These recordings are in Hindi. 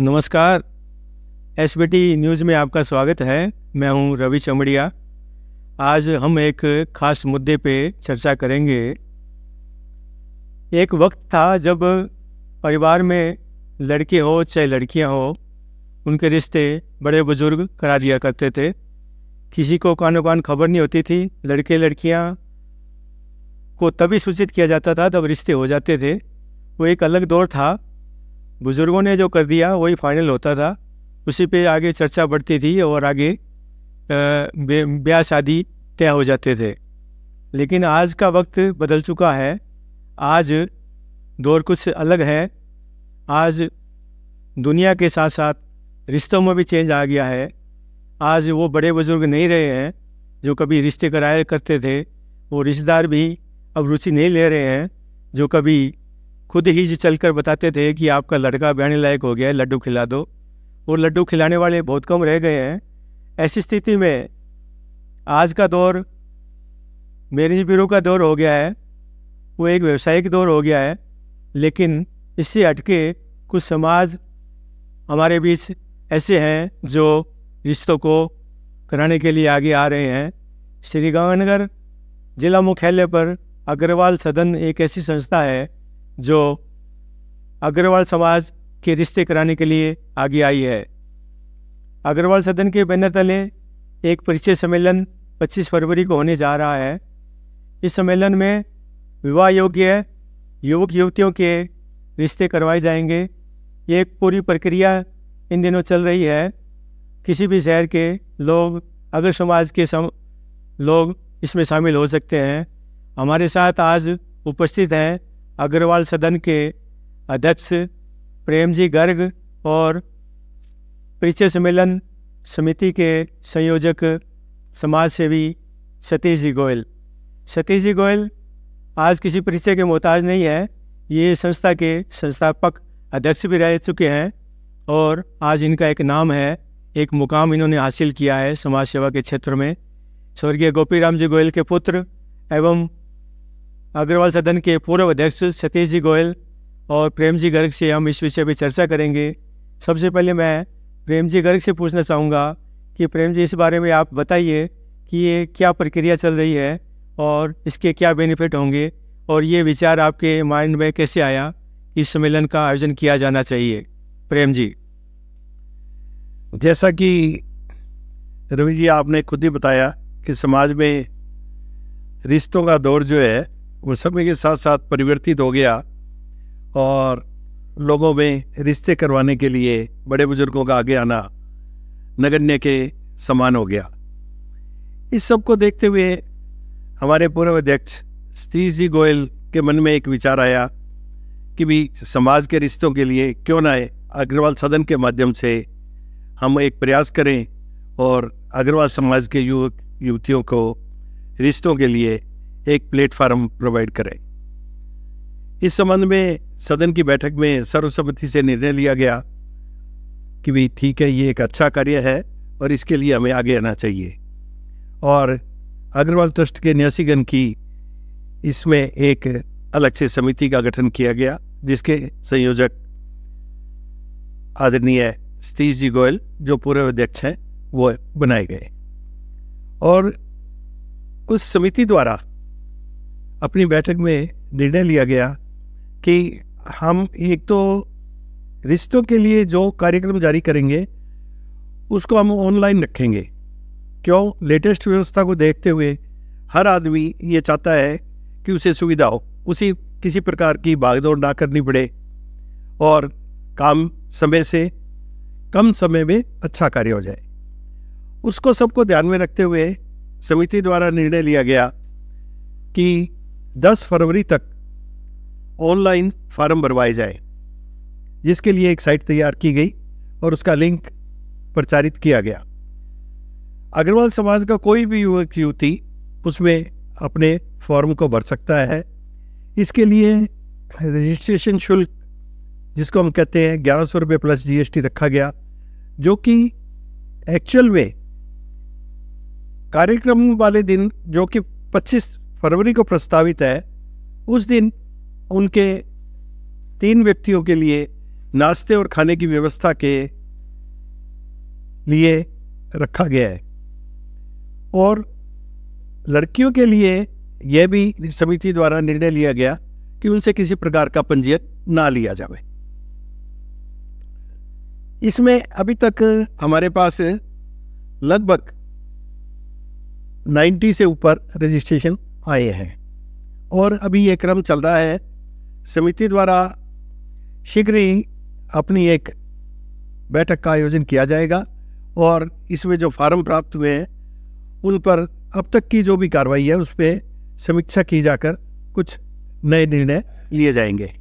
नमस्कार एस न्यूज़ में आपका स्वागत है मैं हूं रवि चमड़िया आज हम एक ख़ास मुद्दे पे चर्चा करेंगे एक वक्त था जब परिवार में लड़के हो चाहे लड़कियां हो उनके रिश्ते बड़े बुज़ुर्ग करा दिया करते थे किसी को कानो कान खबर नहीं होती थी लड़के लड़कियां को तभी सूचित किया जाता था तब रिश्ते हो जाते थे वो एक अलग दौर था बुज़ुर्गों ने जो कर दिया वही फाइनल होता था उसी पे आगे चर्चा बढ़ती थी और आगे ब्याह शादी तय हो जाते थे लेकिन आज का वक्त बदल चुका है आज दौर कुछ अलग है आज दुनिया के साथ साथ रिश्तों में भी चेंज आ गया है आज वो बड़े बुज़ुर्ग नहीं रहे हैं जो कभी रिश्ते कराया करते थे वो रिश्तेदार भी अब रुचि नहीं ले रहे हैं जो कभी खुद ही चल कर बताते थे कि आपका लड़का बहने लायक हो गया है लड्डू खिला दो वो लड्डू खिलाने वाले बहुत कम रह गए हैं ऐसी स्थिति में आज का दौर मेरे ब्यूरो का दौर हो गया है वो एक व्यवसायिक दौर हो गया है लेकिन इससे हटके कुछ समाज हमारे बीच ऐसे हैं जो रिश्तों को कराने के लिए आगे आ रहे हैं श्री गंगानगर जिला मुख्यालय पर अग्रवाल सदन एक ऐसी संस्था है जो अग्रवाल समाज के रिश्ते कराने के लिए आगे आई है अग्रवाल सदन के बैनर तले एक परिचय सम्मेलन 25 फरवरी को होने जा रहा है इस सम्मेलन में विवाह योग्य युवक युवतियों के रिश्ते करवाए जाएंगे ये एक पूरी प्रक्रिया इन दिनों चल रही है किसी भी शहर के लोग अगर समाज के सम लोग इसमें शामिल हो सकते हैं हमारे साथ आज उपस्थित हैं अग्रवाल सदन के अध्यक्ष प्रेम जी गर्ग और परिचय सम्मेलन समिति के संयोजक समाजसेवी सतीश जी गोयल सतीश जी गोयल आज किसी परिचय के मोहताज नहीं है ये संस्था के संस्थापक अध्यक्ष भी रह चुके हैं और आज इनका एक नाम है एक मुकाम इन्होंने हासिल किया है समाज सेवा के क्षेत्र में स्वर्गीय गोपी राम जी गोयल के पुत्र एवं अग्रवाल सदन के पूर्व अध्यक्ष सतीश जी गोयल और प्रेम जी गर्ग से हम इस विषय पर चर्चा करेंगे सबसे पहले मैं प्रेम जी गर्ग से पूछना चाहूँगा कि प्रेम जी इस बारे में आप बताइए कि ये क्या प्रक्रिया चल रही है और इसके क्या बेनिफिट होंगे और ये विचार आपके माइंड में कैसे आया इस सम्मेलन का आयोजन किया जाना चाहिए प्रेम जी जैसा कि रवि जी आपने खुद ही बताया कि समाज में रिश्तों का दौर जो है वो समय के साथ साथ परिवर्तित हो गया और लोगों में रिश्ते करवाने के लिए बड़े बुजुर्गों का आगे आना नगण्य के समान हो गया इस सब को देखते हुए हमारे पूर्व अध्यक्ष सतीश जी गोयल के मन में एक विचार आया कि भी समाज के रिश्तों के लिए क्यों ना अग्रवाल सदन के माध्यम से हम एक प्रयास करें और अग्रवाल समाज के युवक युवतियों को रिश्तों के लिए एक प्लेटफार्म प्रोवाइड करें इस संबंध में सदन की बैठक में सर्वसम्मति से निर्णय लिया गया कि भाई ठीक है ये एक अच्छा कार्य है और इसके लिए हमें आगे आना चाहिए और अग्रवाल ट्रस्ट के न्यासीगण की इसमें एक अलग से समिति का गठन किया गया जिसके संयोजक आदरणीय सतीश जी गोयल जो पूर्व अध्यक्ष हैं वो बनाए गए और उस समिति द्वारा अपनी बैठक में निर्णय लिया गया कि हम एक तो रिश्तों के लिए जो कार्यक्रम जारी करेंगे उसको हम ऑनलाइन रखेंगे क्यों लेटेस्ट व्यवस्था को देखते हुए हर आदमी ये चाहता है कि उसे सुविधा हो उसी किसी प्रकार की भागदौड़ ना करनी पड़े और काम समय से कम समय में अच्छा कार्य हो जाए उसको सबको ध्यान में रखते हुए समिति द्वारा निर्णय लिया गया कि 10 फरवरी तक ऑनलाइन फार्म भरवाए जाए जिसके लिए एक साइट तैयार की गई और उसका लिंक प्रचारित किया गया अग्रवाल समाज का कोई भी युवक युवती उसमें अपने फॉर्म को भर सकता है इसके लिए रजिस्ट्रेशन शुल्क जिसको हम कहते हैं ग्यारह सौ रुपये प्लस जीएसटी रखा गया जो कि एक्चुअल में कार्यक्रम वाले दिन जो कि 25 फरवरी को प्रस्तावित है उस दिन उनके तीन व्यक्तियों के लिए नाश्ते और खाने की व्यवस्था के लिए रखा गया है और लड़कियों के लिए यह भी समिति द्वारा निर्णय लिया गया कि उनसे किसी प्रकार का पंजीयन ना लिया जाए इसमें अभी तक हमारे पास लगभग 90 से ऊपर रजिस्ट्रेशन आए हैं और अभी ये क्रम चल रहा है समिति द्वारा शीघ्र ही अपनी एक बैठक का आयोजन किया जाएगा और इसमें जो फार्म प्राप्त हुए हैं उन पर अब तक की जो भी कार्रवाई है उस पर समीक्षा की जाकर कुछ नए निर्णय लिए जाएंगे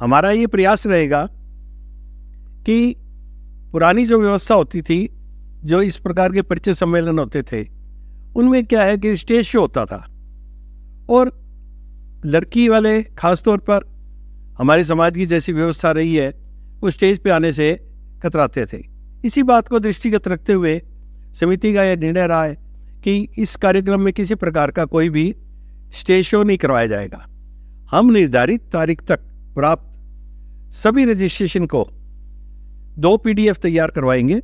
हमारा ये प्रयास रहेगा कि पुरानी जो व्यवस्था होती थी जो इस प्रकार के परिचय सम्मेलन होते थे उनमें क्या है कि स्टेज शो होता था और लड़की वाले खासतौर पर हमारे समाज की जैसी व्यवस्था रही है वो स्टेज पे आने से कतराते थे इसी बात को दृष्टिगत रखते हुए समिति का यह निर्णय रहा है कि इस कार्यक्रम में किसी प्रकार का कोई भी स्टेज शो नहीं करवाया जाएगा हम निर्धारित तारीख तक प्राप्त सभी रजिस्ट्रेशन को दो पीडीएफ तैयार करवाएंगे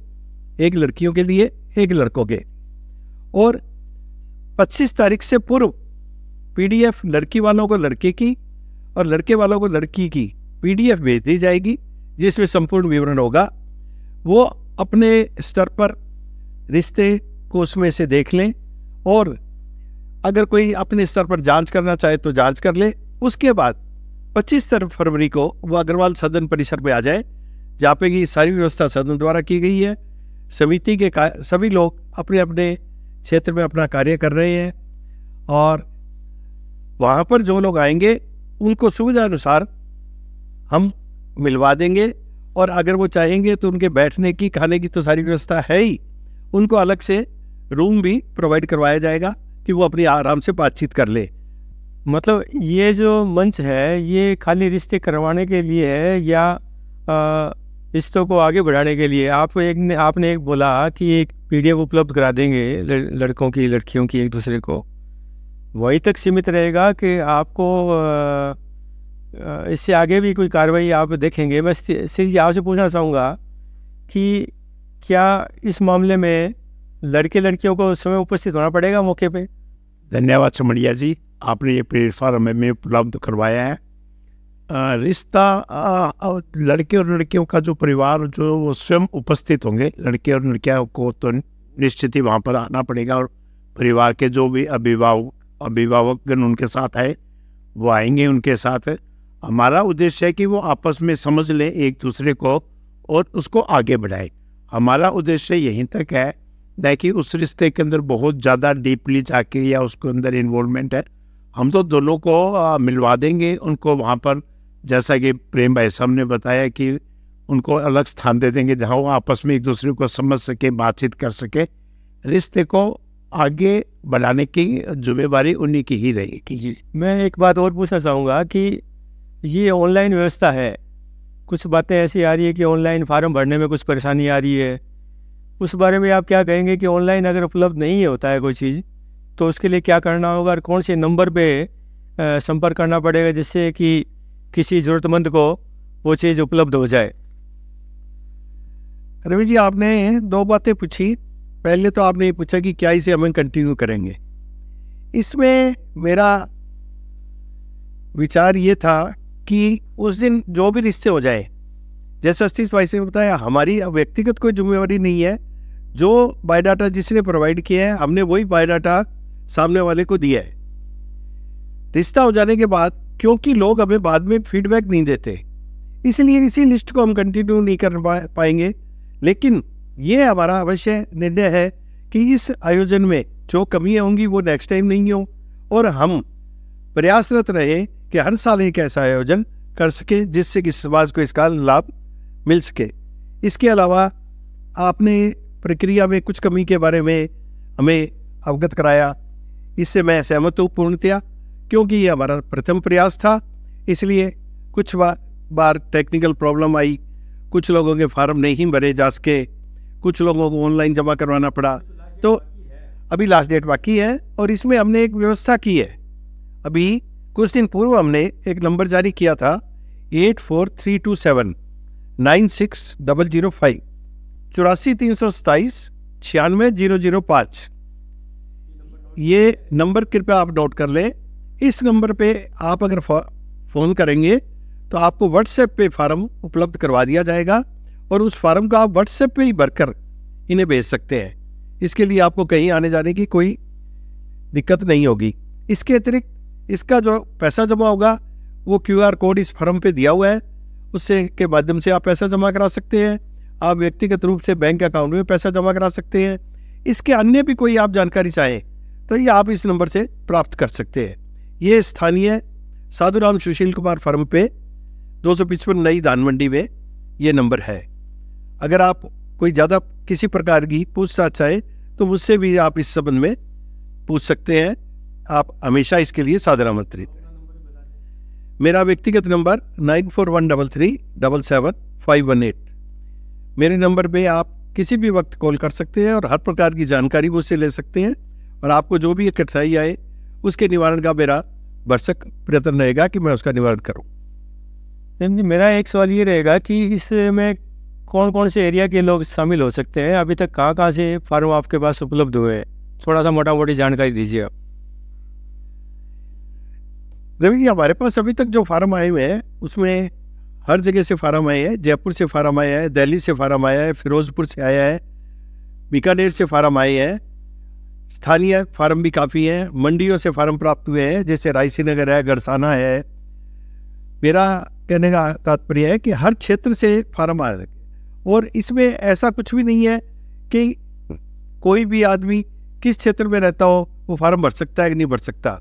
एक लड़कियों के लिए एक लड़कों के और पच्चीस तारीख से पूर्व पीडीएफ लड़की वालों को लड़के की और लड़के वालों को लड़की की पीडीएफ भेज दी जाएगी जिसमें संपूर्ण विवरण होगा वो अपने स्तर पर रिश्ते को उसमें से देख लें और अगर कोई अपने स्तर पर जांच करना चाहे तो जांच कर ले उसके बाद 25 फरवरी को वो अग्रवाल सदन परिसर में आ जाए जहाँ पे की सारी व्यवस्था सदन द्वारा की गई है समिति के सभी लोग अपने अपने क्षेत्र में अपना कार्य कर रहे हैं और वहाँ पर जो लोग आएंगे उनको सुविधा अनुसार हम मिलवा देंगे और अगर वो चाहेंगे तो उनके बैठने की खाने की तो सारी व्यवस्था है ही उनको अलग से रूम भी प्रोवाइड करवाया जाएगा कि वो अपनी आराम से बातचीत कर ले मतलब ये जो मंच है ये खाली रिश्ते करवाने के लिए है या आ, रिश्तों को आगे बढ़ाने के लिए आप एक आपने एक बोला कि एक पीडीएफ उपलब्ध करा देंगे लड़कों की लड़कियों की एक दूसरे को वही तक सीमित रहेगा कि आपको इससे आगे भी कोई कार्रवाई आप देखेंगे मैं सिर्फ आपसे पूछना चाहूँगा कि क्या इस मामले में लड़के लड़कियों को समय उपस्थित होना पड़ेगा मौके पे धन्यवाद सुमड़िया जी आपने ये प्लेटफार्म हमें उपलब्ध करवाया है रिश्ता लड़के और लड़कियों का जो परिवार जो वो स्वयं उपस्थित होंगे लड़के और लड़कियों को तो निश्चित ही वहाँ पर आना पड़ेगा और परिवार के जो भी अभिभावक अभिभावकगण उनके साथ आए वो आएंगे उनके साथ हमारा उद्देश्य है कि वो आपस में समझ लें एक दूसरे को और उसको आगे बढ़ाए हमारा उद्देश्य यहीं तक है न कि उस रिश्ते के अंदर बहुत ज़्यादा डीपली जाके या उसके अंदर इन्वॉल्वमेंट है हम तो दोनों को मिलवा देंगे उनको वहाँ पर जैसा कि प्रेम भाई साहब ने बताया कि उनको अलग स्थान दे देंगे जहाँ वो आपस में एक दूसरे को समझ सके बातचीत कर सके रिश्ते को आगे बढ़ाने की जुम्मेवारी उन्हीं की ही रहेगी जी मैं एक बात और पूछना चाहूँगा कि ये ऑनलाइन व्यवस्था है कुछ बातें ऐसी आ रही है कि ऑनलाइन फार्म भरने में कुछ परेशानी आ रही है उस बारे में आप क्या कहेंगे कि ऑनलाइन अगर उपलब्ध नहीं होता है कोई चीज़ तो उसके लिए क्या करना होगा और कौन से नंबर पे संपर्क करना पड़ेगा जिससे कि किसी ज़रूरतमंद को वो चीज़ उपलब्ध हो जाए रवि जी आपने दो बातें पूछी पहले तो आपने ये पूछा कि क्या इसे हमें कंटिन्यू करेंगे इसमें मेरा विचार ये था कि उस दिन जो भी रिश्ते हो जाए जैसे अस्थित भाई ने बताया हमारी व्यक्तिगत कोई जिम्मेवारी नहीं है जो बायोडाटा जिसने प्रोवाइड किया है हमने वही बायोडाटा सामने वाले को दिया है रिश्ता हो जाने के बाद क्योंकि लोग हमें बाद में फीडबैक नहीं देते इसलिए इसी लिस्ट को हम कंटिन्यू नहीं कर पाएंगे लेकिन ये हमारा अवश्य निर्णय है कि इस आयोजन में जो कमियाँ होंगी वो नेक्स्ट टाइम नहीं हो और हम प्रयासरत रहे कि हर साल एक ऐसा आयोजन कर सके जिससे कि समाज को इसका लाभ मिल सके इसके अलावा आपने प्रक्रिया में कुछ कमी के बारे में हमें अवगत कराया इससे मैं सहमत हूँ पूर्णतया क्योंकि ये हमारा प्रथम प्रयास था इसलिए कुछ बा, बार टेक्निकल प्रॉब्लम आई कुछ लोगों के फार्म नहीं भरे जा सके कुछ लोगों को ऑनलाइन जमा करवाना पड़ा तो अभी लास्ट डेट बाकी है और इसमें हमने एक व्यवस्था की है अभी कुछ दिन पूर्व हमने एक नंबर जारी किया था eight four three two seven nine six double zero five चौरासी तीन सौ सताईस छियानवे जीरो जीरो पाँच ये नंबर कृपया आप नोट कर लें इस नंबर पे आप अगर फ़ोन करेंगे तो आपको व्हाट्सएप पे फार्म उपलब्ध करवा दिया जाएगा और उस फार्म का आप व्हाट्सएप पे ही भरकर इन्हें भेज सकते हैं इसके लिए आपको कहीं आने जाने की कोई दिक्कत नहीं होगी इसके अतिरिक्त इसका जो पैसा जमा होगा वो क्यू कोड इस फर्म पे दिया हुआ है उससे के माध्यम से आप पैसा जमा करा सकते हैं आप व्यक्तिगत रूप से बैंक अकाउंट में पैसा जमा करा सकते हैं इसके अन्य भी कोई आप जानकारी चाहें तो ये आप इस नंबर से प्राप्त कर सकते हैं ये स्थानीय साधु राम सुशील कुमार फर्म पे दो सौ पिचपन नई दान मंडी में ये नंबर है अगर आप कोई ज़्यादा किसी प्रकार की पूछताछ चाहे तो मुझसे भी आप इस संबंध में पूछ सकते हैं आप हमेशा इसके लिए साधन आमंत्रित मेरा व्यक्तिगत number nine four one double three double seven five one eight मेरे नंबर पे आप किसी भी वक्त कॉल कर सकते हैं और हर प्रकार की जानकारी मुझसे ले सकते हैं और आपको जो भी कठिनाई आए उसके निवारण का मेरा भरसक प्रयत्न रहेगा कि मैं उसका निवारण करूँ मेरा एक सवाल ये रहेगा कि इसमें कौन कौन से एरिया के लोग शामिल हो सकते हैं अभी तक कहाँ कहाँ से फार्म आपके पास उपलब्ध हुए हैं थोड़ा सा मोटा मोटी जानकारी दीजिए आप रवि जी हमारे पास अभी तक जो फार्म आए हुए हैं उसमें हर जगह से फार्म आए हैं जयपुर से फार्म आया है दिल्ली से फार्म आया है फिरोजपुर से आया है बीकानेर से फार्म आए हैं स्थानीय फार्म भी काफ़ी हैं मंडियों से फार्म प्राप्त हुए हैं जैसे रायसी नगर है गरसाना है मेरा कहने का तात्पर्य है कि हर क्षेत्र से फार्म आ सके और इसमें ऐसा कुछ भी नहीं है कि कोई भी आदमी किस क्षेत्र में रहता हो वो फार्म भर सकता है कि नहीं भर सकता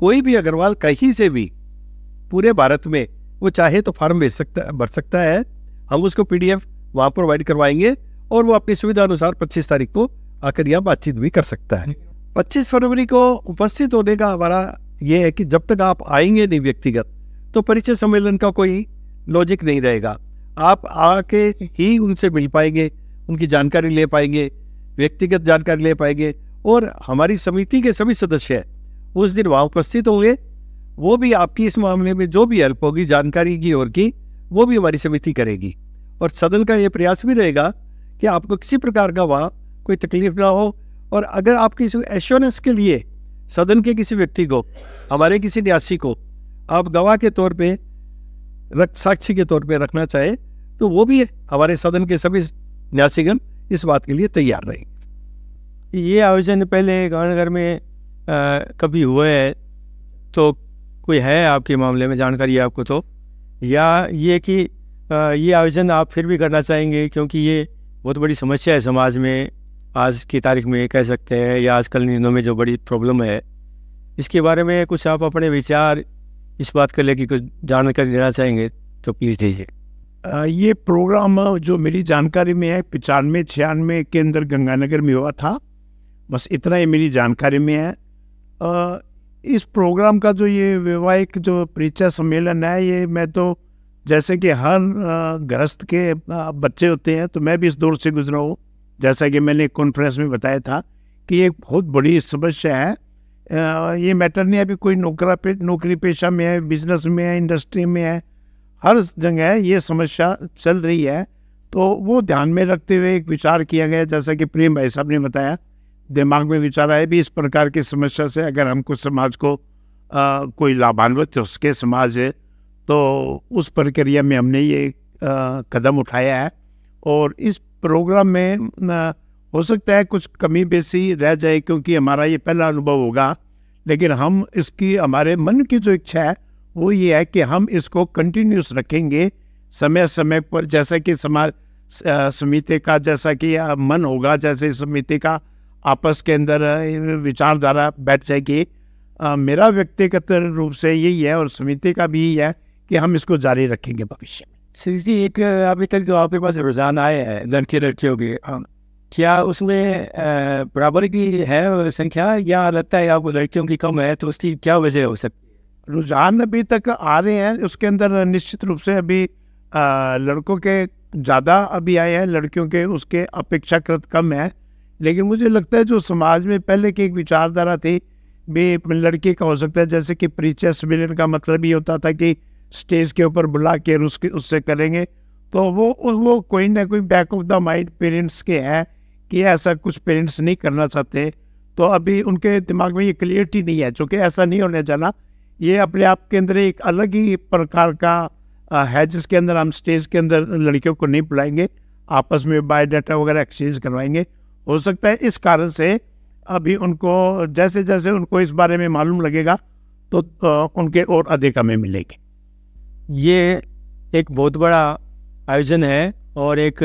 कोई भी अग्रवाल कहीं से भी पूरे भारत में वो चाहे तो फार्म भेज सकता भर सकता है हम उसको पीडीएफ वहाँ प्रोवाइड करवाएंगे और वो अपनी सुविधा अनुसार पच्चीस तारीख को आकर यह बातचीत भी कर सकता है 25 फरवरी को उपस्थित होने का हमारा ये है कि जब तक आप आएंगे नहीं व्यक्तिगत तो परिचय सम्मेलन का कोई लॉजिक नहीं रहेगा आप आके ही उनसे मिल पाएंगे उनकी जानकारी ले पाएंगे व्यक्तिगत जानकारी ले पाएंगे और हमारी समिति के सभी सदस्य उस दिन वहाँ उपस्थित होंगे वो भी आपकी इस मामले में जो भी हेल्प होगी जानकारी की और की वो भी हमारी समिति करेगी और सदन का ये प्रयास भी रहेगा कि आपको किसी प्रकार का वहाँ कोई तकलीफ ना हो और अगर आप किसी एश्योरेंस के लिए सदन के किसी व्यक्ति को हमारे किसी न्यासी को आप गवाह के तौर पे रख साक्षी के तौर पे रखना चाहे तो वो भी हमारे सदन के सभी न्यासीगण इस बात के लिए तैयार रहेंगे ये आयोजन पहले गांव घर में आ, कभी हुए है तो कोई है आपके मामले में जानकारी आपको तो या ये कि आ, ये आयोजन आप फिर भी करना चाहेंगे क्योंकि ये बहुत बड़ी समस्या है समाज में आज की तारीख में कह सकते हैं या आजकल दिनों में जो बड़ी प्रॉब्लम है इसके बारे में कुछ आप अपने विचार इस बात को लेकर कुछ जानकारी देना चाहेंगे तो प्लीज़ दीजिए ये प्रोग्राम जो मेरी जानकारी में है पचानवे छियानवे के अंदर गंगानगर में हुआ था बस इतना ही मेरी जानकारी में है आ, इस प्रोग्राम का जो ये वैवाहिक जो परिचय सम्मेलन है ये मैं तो जैसे कि हर गृहस्थ के बच्चे होते हैं तो मैं भी इस दौर से गुजरा हूँ जैसा कि मैंने कॉन्फ्रेंस में बताया था कि एक बहुत बड़ी समस्या है ये मैटर नहीं अभी कोई नौकरा पे नौकरी पेशा में है बिजनेस में है इंडस्ट्री में है हर जगह ये समस्या चल रही है तो वो ध्यान में रखते हुए एक विचार किया गया जैसा कि प्रेम भाई साहब ने बताया दिमाग में विचार आया भी इस प्रकार की समस्या से अगर हमको समाज को आ, कोई लाभान्वित हो सके समाज है तो उस प्रक्रिया में हमने ये आ, कदम उठाया है और इस प्रोग्राम में हो सकता है कुछ कमी बेसी रह जाए क्योंकि हमारा ये पहला अनुभव होगा लेकिन हम इसकी हमारे मन की जो इच्छा है वो ये है कि हम इसको कंटिन्यूस रखेंगे समय समय पर जैसा कि समाज समिति का जैसा कि मन होगा जैसे समिति का आपस के अंदर विचारधारा बैठ जाएगी मेरा व्यक्तिगत रूप से यही है और समिति का भी यही है कि हम इसको जारी रखेंगे भविष्य में जी एक अभी तक जो आपके पास रुझान आए हैं लड़के लड़कियों के हाँ। क्या उसमें बराबर की है संख्या या लगता है आपको लड़कियों की कम है तो उसकी क्या वजह हो सकती है रुझान अभी तक आ रहे हैं उसके अंदर निश्चित रूप से अभी लड़कों के ज़्यादा अभी आए हैं लड़कियों के उसके अपेक्षाकृत कम है लेकिन मुझे लगता है जो समाज में पहले की एक विचारधारा थी भी लड़के का हो सकता है जैसे कि परिचय सम्मेलन का मतलब ये होता था कि स्टेज के ऊपर बुला के उसके उससे करेंगे तो वो वो कोई ना कोई back of the mind parents के हैं कि ऐसा कुछ पेरेंट्स नहीं करना चाहते तो अभी उनके दिमाग में ये क्लियरिटी नहीं है चूँकि ऐसा नहीं होने जाना ये अपने आप के अंदर एक अलग ही प्रकार का है जिसके अंदर हम स्टेज के अंदर लड़कियों को नहीं बुलाएंगे आपस में बायोडाटा वगैरह एक्सचेंज करवाएंगे हो सकता है इस कारण से अभी उनको जैसे जैसे उनको इस बारे में मालूम लगेगा तो, तो उनके और अधिक हमें मिलेंगे ये एक बहुत बड़ा आयोजन है और एक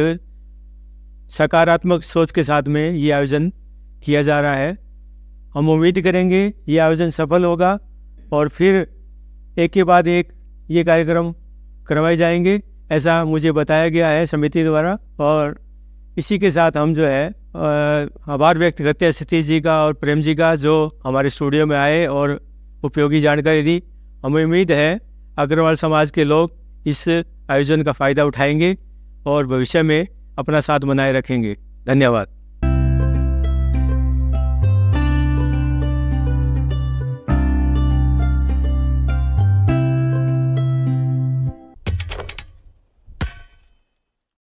सकारात्मक सोच के साथ में ये आयोजन किया जा रहा है हम उम्मीद करेंगे ये आयोजन सफल होगा और फिर एक के बाद एक ये कार्यक्रम करवाए जाएंगे ऐसा मुझे बताया गया है समिति द्वारा और इसी के साथ हम जो है आभार व्यक्त करते हैं सतीश जी का और प्रेम जी का जो हमारे स्टूडियो में आए और उपयोगी जानकारी दी हमें उम्मीद है अग्रवाल समाज के लोग इस आयोजन का फ़ायदा उठाएंगे और भविष्य में अपना साथ बनाए रखेंगे धन्यवाद